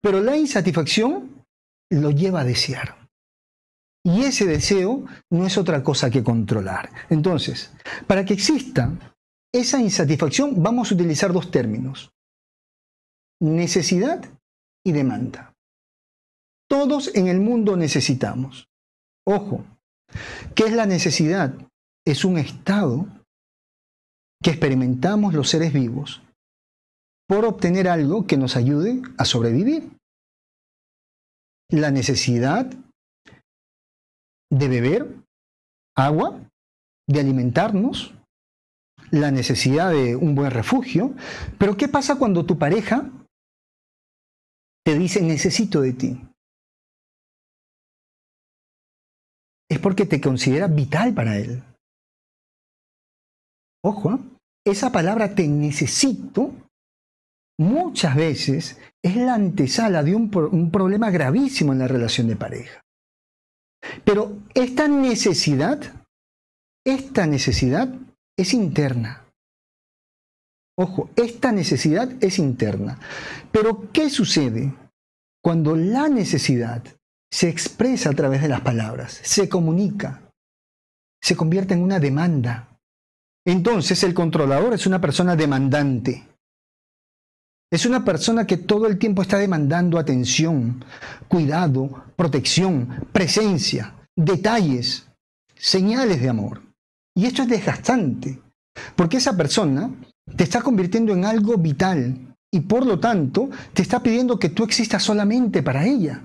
pero la insatisfacción lo lleva a desear. Y ese deseo no es otra cosa que controlar. Entonces, para que exista esa insatisfacción, vamos a utilizar dos términos. Necesidad y demanda. Todos en el mundo necesitamos. Ojo, ¿qué es la necesidad? es un estado que experimentamos los seres vivos por obtener algo que nos ayude a sobrevivir. La necesidad de beber agua, de alimentarnos, la necesidad de un buen refugio. Pero ¿qué pasa cuando tu pareja te dice necesito de ti? Es porque te considera vital para él ojo, ¿eh? esa palabra te necesito muchas veces es la antesala de un problema gravísimo en la relación de pareja. Pero esta necesidad, esta necesidad es interna. Ojo, esta necesidad es interna. Pero ¿qué sucede cuando la necesidad se expresa a través de las palabras, se comunica, se convierte en una demanda? Entonces el controlador es una persona demandante. Es una persona que todo el tiempo está demandando atención, cuidado, protección, presencia, detalles, señales de amor. Y esto es desgastante, porque esa persona te está convirtiendo en algo vital y por lo tanto te está pidiendo que tú existas solamente para ella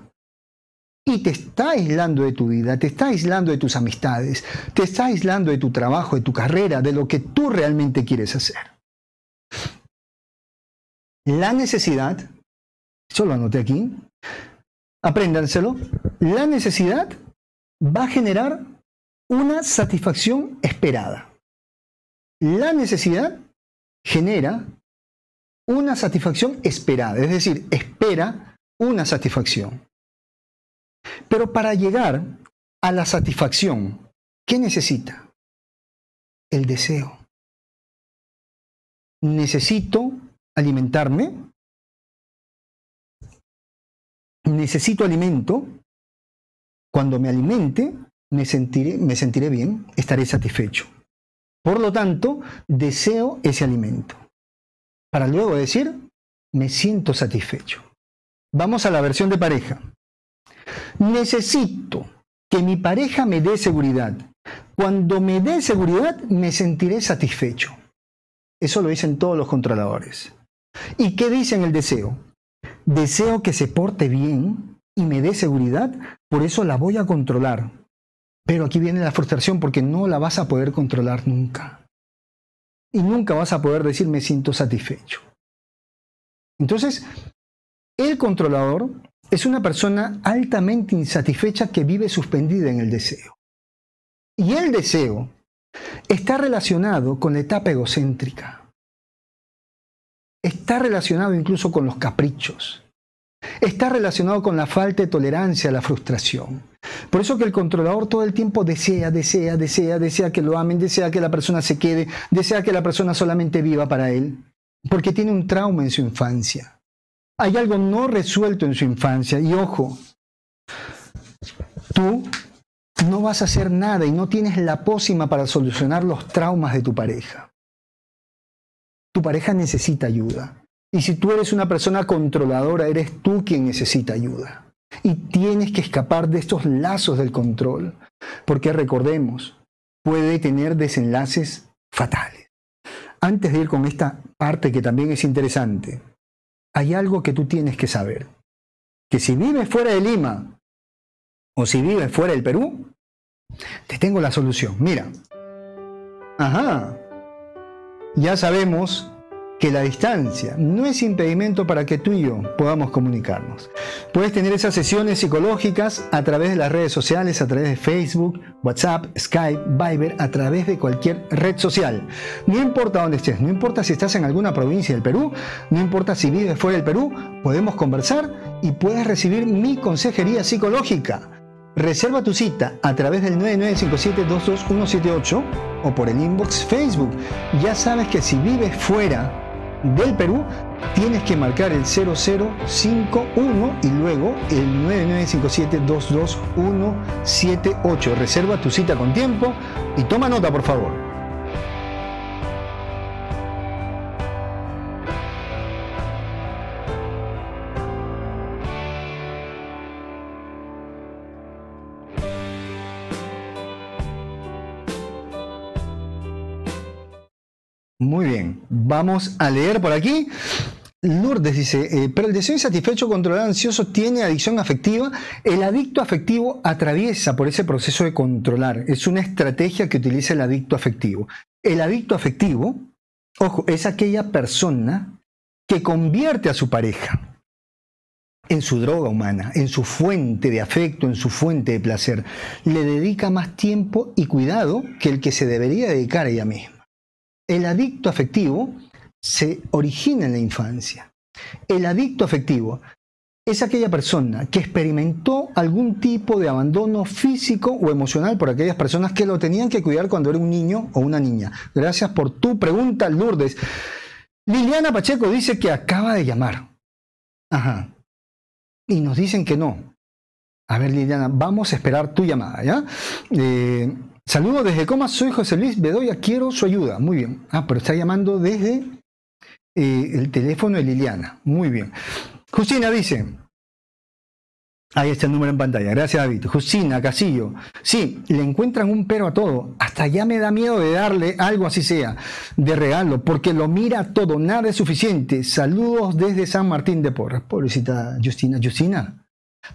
y te está aislando de tu vida, te está aislando de tus amistades, te está aislando de tu trabajo, de tu carrera, de lo que tú realmente quieres hacer. La necesidad, solo lo anoté aquí, apréndanselo, la necesidad va a generar una satisfacción esperada. La necesidad genera una satisfacción esperada, es decir, espera una satisfacción. Pero para llegar a la satisfacción, ¿qué necesita? El deseo. Necesito alimentarme. Necesito alimento. Cuando me alimente, me sentiré, me sentiré bien, estaré satisfecho. Por lo tanto, deseo ese alimento. Para luego decir, me siento satisfecho. Vamos a la versión de pareja. Necesito que mi pareja me dé seguridad. Cuando me dé seguridad, me sentiré satisfecho. Eso lo dicen todos los controladores. ¿Y qué dicen el deseo? Deseo que se porte bien y me dé seguridad, por eso la voy a controlar. Pero aquí viene la frustración porque no la vas a poder controlar nunca. Y nunca vas a poder decir me siento satisfecho. Entonces, el controlador es una persona altamente insatisfecha que vive suspendida en el deseo. Y el deseo está relacionado con la etapa egocéntrica. Está relacionado incluso con los caprichos. Está relacionado con la falta de tolerancia la frustración. Por eso que el controlador todo el tiempo desea, desea, desea, desea que lo amen, desea que la persona se quede, desea que la persona solamente viva para él, porque tiene un trauma en su infancia hay algo no resuelto en su infancia. Y ojo, tú no vas a hacer nada y no tienes la pócima para solucionar los traumas de tu pareja. Tu pareja necesita ayuda. Y si tú eres una persona controladora, eres tú quien necesita ayuda. Y tienes que escapar de estos lazos del control, porque recordemos, puede tener desenlaces fatales. Antes de ir con esta parte que también es interesante, hay algo que tú tienes que saber. Que si vives fuera de Lima o si vives fuera del Perú, te tengo la solución. Mira. Ajá. Ya sabemos la distancia no es impedimento para que tú y yo podamos comunicarnos. Puedes tener esas sesiones psicológicas a través de las redes sociales, a través de Facebook, WhatsApp, Skype, Viber, a través de cualquier red social. No importa dónde estés, no importa si estás en alguna provincia del Perú, no importa si vives fuera del Perú, podemos conversar y puedes recibir mi consejería psicológica. Reserva tu cita a través del 9957-22178 o por el inbox Facebook. Ya sabes que si vives fuera del Perú, tienes que marcar el 0051 y luego el 9957-22178. Reserva tu cita con tiempo y toma nota, por favor. Muy bien, vamos a leer por aquí. Lourdes dice, eh, pero el deseo insatisfecho, controlado, ansioso tiene adicción afectiva. El adicto afectivo atraviesa por ese proceso de controlar. Es una estrategia que utiliza el adicto afectivo. El adicto afectivo, ojo, es aquella persona que convierte a su pareja en su droga humana, en su fuente de afecto, en su fuente de placer. Le dedica más tiempo y cuidado que el que se debería dedicar a ella misma. El adicto afectivo se origina en la infancia. El adicto afectivo es aquella persona que experimentó algún tipo de abandono físico o emocional por aquellas personas que lo tenían que cuidar cuando era un niño o una niña. Gracias por tu pregunta, Lourdes. Liliana Pacheco dice que acaba de llamar. Ajá. Y nos dicen que no. A ver, Liliana, vamos a esperar tu llamada, ¿ya? Eh, Saludos desde Comas, soy José Luis Bedoya, quiero su ayuda. Muy bien. Ah, pero está llamando desde eh, el teléfono de Liliana. Muy bien. Justina dice. Ahí está el número en pantalla. Gracias, David. Justina Casillo. Sí, le encuentran un pero a todo. Hasta ya me da miedo de darle algo así sea, de regalo, porque lo mira todo. Nada es suficiente. Saludos desde San Martín de Porras. Pobrecita Justina. Justina,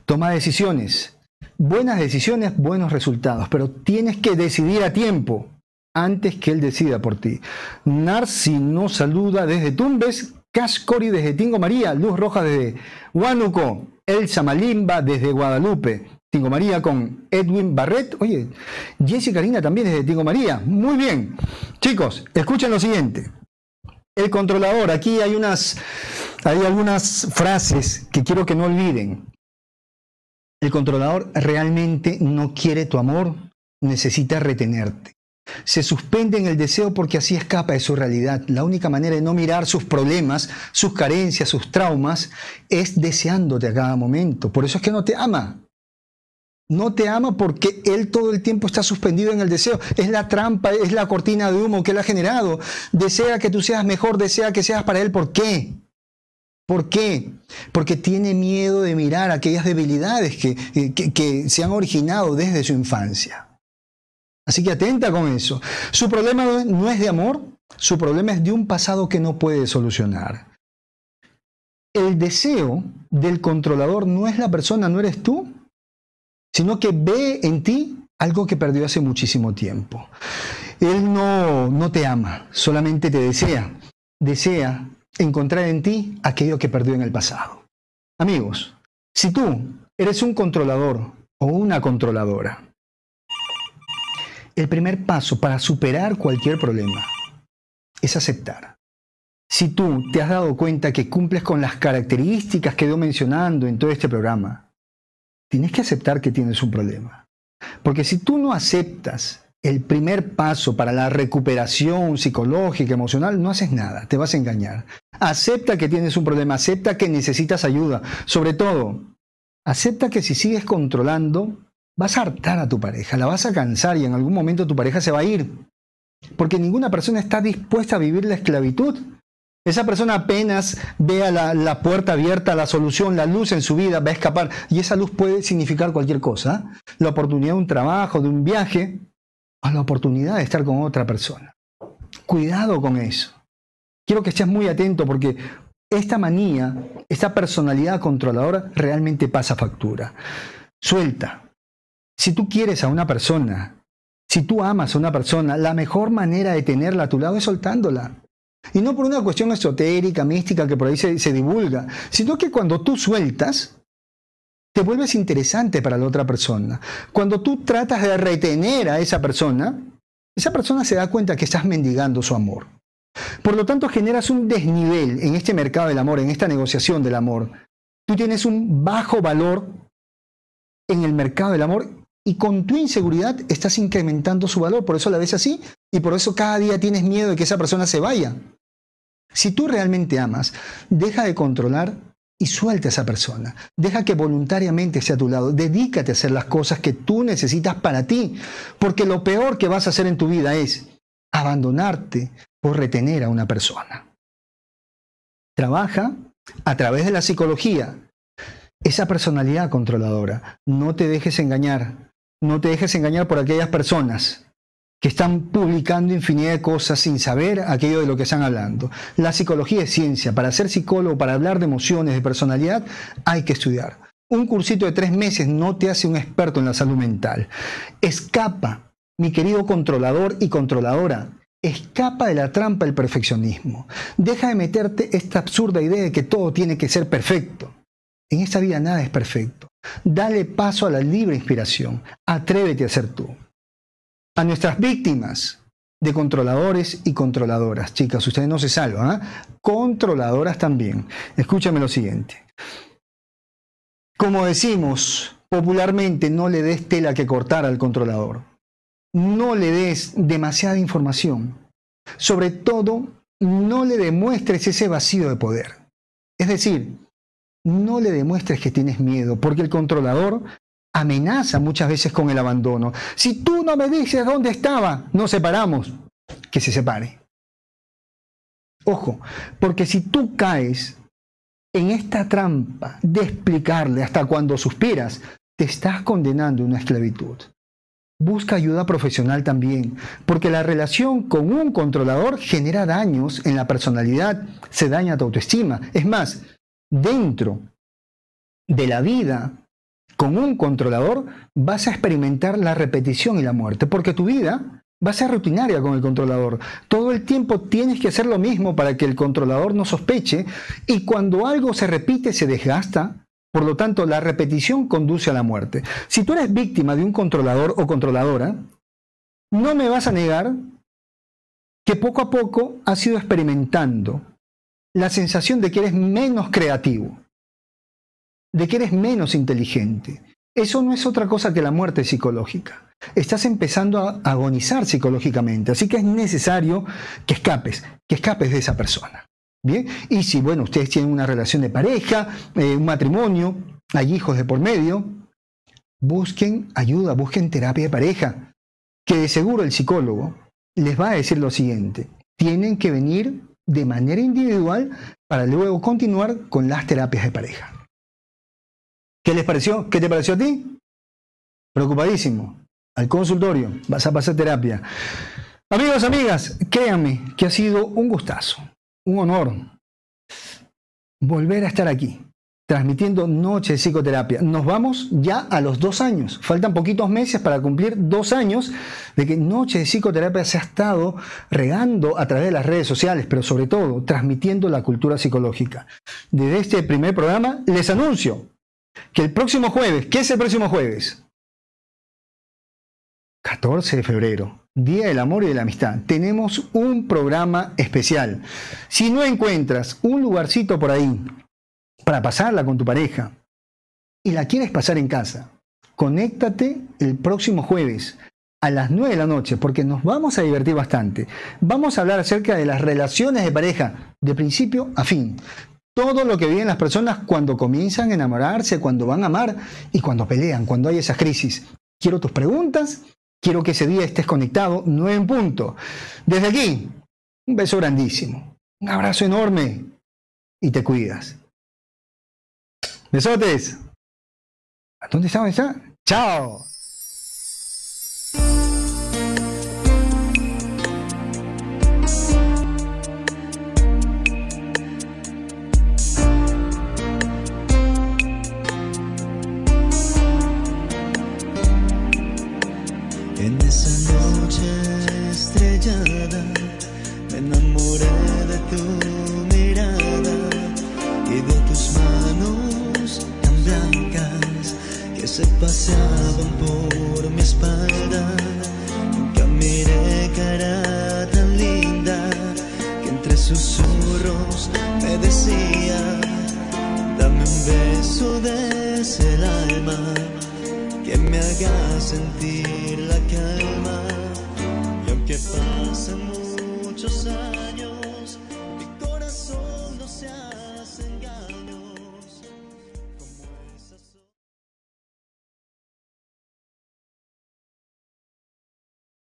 toma decisiones buenas decisiones, buenos resultados, pero tienes que decidir a tiempo antes que él decida por ti. Narci no saluda desde Tumbes, Cascori desde Tingo María, Luz Roja desde Huánuco, Elsa Malimba desde Guadalupe, Tingo María con Edwin Barret, oye, Jessica Karina también desde Tingo María, muy bien. Chicos, escuchen lo siguiente. El controlador, aquí hay unas, hay algunas frases que quiero que no olviden. El controlador realmente no quiere tu amor, necesita retenerte. Se suspende en el deseo porque así escapa de su realidad. La única manera de no mirar sus problemas, sus carencias, sus traumas, es deseándote a cada momento. Por eso es que no te ama. No te ama porque él todo el tiempo está suspendido en el deseo. Es la trampa, es la cortina de humo que él ha generado. Desea que tú seas mejor, desea que seas para él. ¿Por qué? ¿Por qué? Porque tiene miedo de mirar aquellas debilidades eh, que, se han originado desde su infancia. Así que atenta con eso. Su problema no es de amor, su problema es de un pasado que no puede solucionar. El deseo del controlador no es la persona, no eres tú, sino que ve en ti algo que perdió hace muchísimo tiempo. Él no, no te ama, solamente te desea. Desea encontrar en ti aquello que perdió en el pasado. Amigos, si tú eres un controlador o una controladora, el primer paso para superar cualquier problema es aceptar. Si tú te has dado cuenta que cumples con las características que he mencionando en todo este programa, tienes que aceptar que tienes un problema. Porque si tú no aceptas el primer paso para la recuperación psicológica, emocional, no haces nada, te vas a engañar. Acepta que tienes un problema, acepta que necesitas ayuda. Sobre todo, acepta que si sigues controlando, vas a hartar a tu pareja, la vas a cansar y en algún momento tu pareja se va a ir. Porque ninguna persona está dispuesta a vivir la esclavitud. Esa persona apenas vea la, puerta abierta, la solución, la luz en su vida, va a escapar. Y esa luz puede significar cualquier cosa. La oportunidad de un trabajo, de un viaje a la oportunidad de estar con otra persona. Cuidado con eso. Quiero que estés muy atento porque esta manía, esta personalidad controladora realmente pasa factura. Suelta. Si tú quieres a una persona, si tú amas a una persona, la mejor manera de tenerla a tu lado es soltándola. Y no por una cuestión esotérica, mística que por ahí se, se divulga, sino que cuando tú sueltas, te vuelves interesante para la otra persona. Cuando tú tratas de retener a esa persona, esa persona se da cuenta que estás mendigando su amor. Por lo tanto, generas un desnivel en este mercado del amor, en esta negociación del amor. Tú tienes un bajo valor en el mercado del amor y con tu inseguridad estás incrementando su valor. Por eso la ves así y por eso cada día tienes miedo de que esa persona se vaya. Si tú realmente amas, deja de controlar y suelta a esa persona. Deja que voluntariamente sea a tu lado. Dedícate a hacer las cosas que tú necesitas para ti. Porque lo peor que vas a hacer en tu vida es abandonarte o retener a una persona. Trabaja a través de la psicología esa personalidad controladora. No te dejes engañar. No te dejes engañar por aquellas personas que están publicando infinidad de cosas sin saber aquello de lo que están hablando. La psicología es ciencia. Para ser psicólogo, para hablar de emociones, de personalidad, hay que estudiar. Un cursito de tres meses no te hace un experto en la salud mental. Escapa, mi querido controlador y controladora, Escapa de la trampa del perfeccionismo. Deja de meterte esta absurda idea de que todo tiene que ser perfecto. En esta vida nada es perfecto. Dale paso a la libre inspiración. Atrévete a ser tú a nuestras víctimas de controladores y controladoras. Chicas, ustedes no se salvan, ¿ah? controladoras también. Escúchame lo siguiente. Como decimos popularmente, no le des tela que cortar al controlador. No le des demasiada información. Sobre todo, no le demuestres ese vacío de poder. Es decir, no le demuestres que tienes miedo, porque el controlador amenaza muchas veces con el abandono. Si tú no me dices dónde estaba, nos separamos. Que se separe. Ojo, porque si tú caes en esta trampa de explicarle hasta cuando suspiras, te estás condenando a una esclavitud. Busca ayuda profesional también, porque la relación con un controlador genera daños en la personalidad, se daña tu autoestima. Es más, dentro de la vida con un controlador vas a experimentar la repetición y la muerte, porque tu vida va a ser rutinaria con el controlador. Todo el tiempo tienes que hacer lo mismo para que el controlador no sospeche y cuando algo se repite se desgasta. Por lo tanto, la repetición conduce a la muerte. Si tú eres víctima de un controlador o controladora, no me vas a negar que poco a poco has ido experimentando la sensación de que eres menos creativo de que eres menos inteligente. Eso no es otra cosa que la muerte psicológica. Estás empezando a agonizar psicológicamente, así que es necesario que escapes, que escapes de esa persona. Bien, y si bueno, ustedes tienen una relación de pareja, eh, un matrimonio, hay hijos de por medio, busquen ayuda, busquen terapia de pareja, que de seguro el psicólogo les va a decir lo siguiente, tienen que venir de manera individual para luego continuar con las terapias de pareja. ¿Qué les pareció? ¿Qué te pareció a ti? Preocupadísimo. Al consultorio. Vas a pasar terapia. Amigos, amigas, créanme que ha sido un gustazo, un honor volver a estar aquí, transmitiendo Noche de Psicoterapia. Nos vamos ya a los dos años. Faltan poquitos meses para cumplir dos años de que Noche de Psicoterapia se ha estado regando a través de las redes sociales, pero sobre todo transmitiendo la cultura psicológica. Desde este primer programa les anuncio que el próximo jueves, ¿qué es el próximo jueves? 14 de febrero, Día del Amor y de la Amistad. Tenemos un programa especial. Si no encuentras un lugarcito por ahí para pasarla con tu pareja y la quieres pasar en casa, conéctate el próximo jueves a las 9 de la noche porque nos vamos a divertir bastante. Vamos a hablar acerca de las relaciones de pareja de principio a fin todo lo que viven las personas cuando comienzan a enamorarse, cuando van a amar y cuando pelean, cuando hay esa crisis. Quiero tus preguntas, quiero que ese día estés conectado, nueve en punto. Desde aquí, un beso grandísimo, un abrazo enorme y te cuidas. Besotes. ¿A dónde estaba ya? Chao. pasaban por mi espalda. Nunca miré cara tan linda que entre susurros me decía, dame un beso desde el alma que me haga sentir la calma. Y aunque pasen muchos años, mi corazón no se ha...